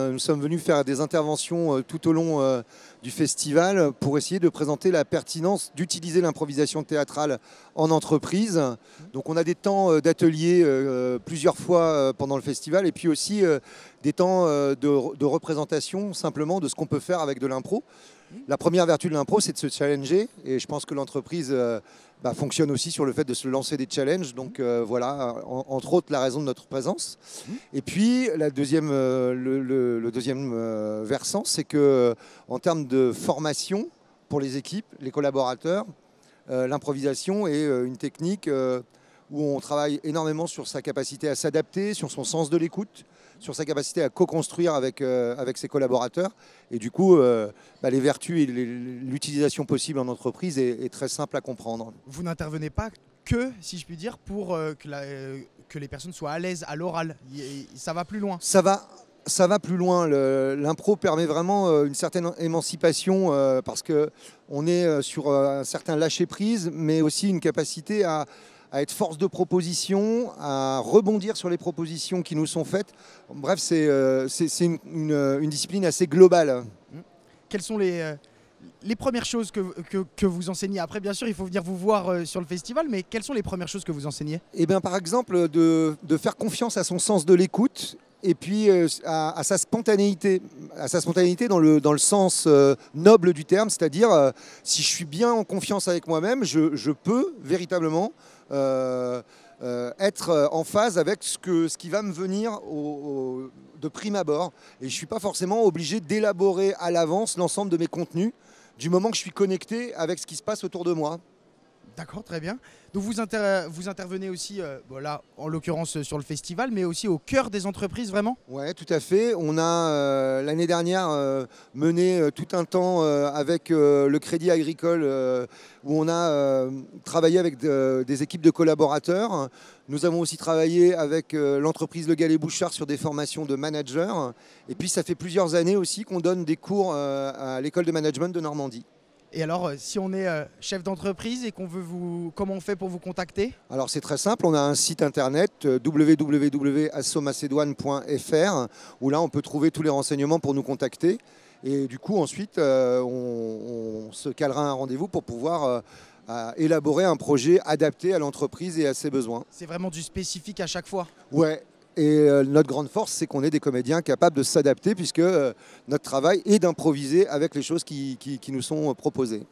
Euh, nous sommes venus faire des interventions euh, tout au long euh, du festival pour essayer de présenter la pertinence d'utiliser l'improvisation théâtrale en entreprise. Donc on a des temps d'atelier plusieurs fois pendant le festival et puis aussi des temps de, représentation simplement de ce qu'on peut faire avec de l'impro. La première vertu de l'impro, c'est de se challenger. Et je pense que l'entreprise euh, bah, fonctionne aussi sur le fait de se lancer des challenges. Donc euh, voilà, entre autres, la raison de notre présence. Et puis, la deuxième, euh, le, deuxième versant, c'est que en termes de formation pour les équipes, les collaborateurs, l'improvisation est une technique où on travaille énormément sur sa capacité à s'adapter, sur son sens de l'écoute, sur sa capacité à co-construire avec, euh, avec ses collaborateurs. Et du coup, euh, bah, les vertus et l'utilisation possible en entreprise est, très simple à comprendre. Vous n'intervenez pas que, si je puis dire, pour euh, que, les personnes soient à l'aise à l'oral. Ça va plus loin. Ça va. Ça va plus loin. L'impro permet vraiment une certaine émancipation parce qu'on est sur un certain lâcher prise, mais aussi une capacité à, à être force de proposition, à rebondir sur les propositions qui nous sont faites. Bref, c'est euh, une, discipline assez globale. Quelles sont les, euh, les premières choses que, vous enseignez Après, bien sûr, il faut venir vous voir euh, sur le festival, mais quelles sont les premières choses que vous enseignez Eh bien, par exemple, de, de faire confiance à son sens de l'écoute et puis euh, à, sa spontanéité, à sa spontanéité dans le, dans le sens euh, noble du terme, c'est-à-dire euh, si je suis bien en confiance avec moi-même, je, peux véritablement être en phase avec ce, ce qui va me venir de prime abord. Et je ne suis pas forcément obligé d'élaborer à l'avance l'ensemble de mes contenus du moment que je suis connecté avec ce qui se passe autour de moi. D'accord, très bien. Donc vous, vous intervenez aussi, euh, là en l'occurrence euh, sur le festival, mais aussi au cœur des entreprises vraiment Oui, tout à fait. On a euh, l'année dernière mené tout un temps avec le Crédit Agricole où on a travaillé avec des équipes de collaborateurs. Nous avons aussi travaillé avec l'entreprise Le Galet Bouchard sur des formations de managers. Et puis ça fait plusieurs années aussi qu'on donne des cours à l'école de management de Normandie. Et alors, euh, si on est euh, chef d'entreprise et qu'on veut vous. Comment on fait pour vous contacter Alors, c'est très simple. On a un site internet euh, www.assomacedoine.fr où là, on peut trouver tous les renseignements pour nous contacter. Et du coup, ensuite, on, se calera un rendez-vous pour pouvoir. élaborer un projet adapté à l'entreprise et à ses besoins. C'est vraiment du spécifique à chaque fois. Ouais, et euh, notre grande force, c'est qu'on est des comédiens capables de s'adapter, puisque euh, notre travail est d'improviser avec les choses qui, qui nous sont proposées.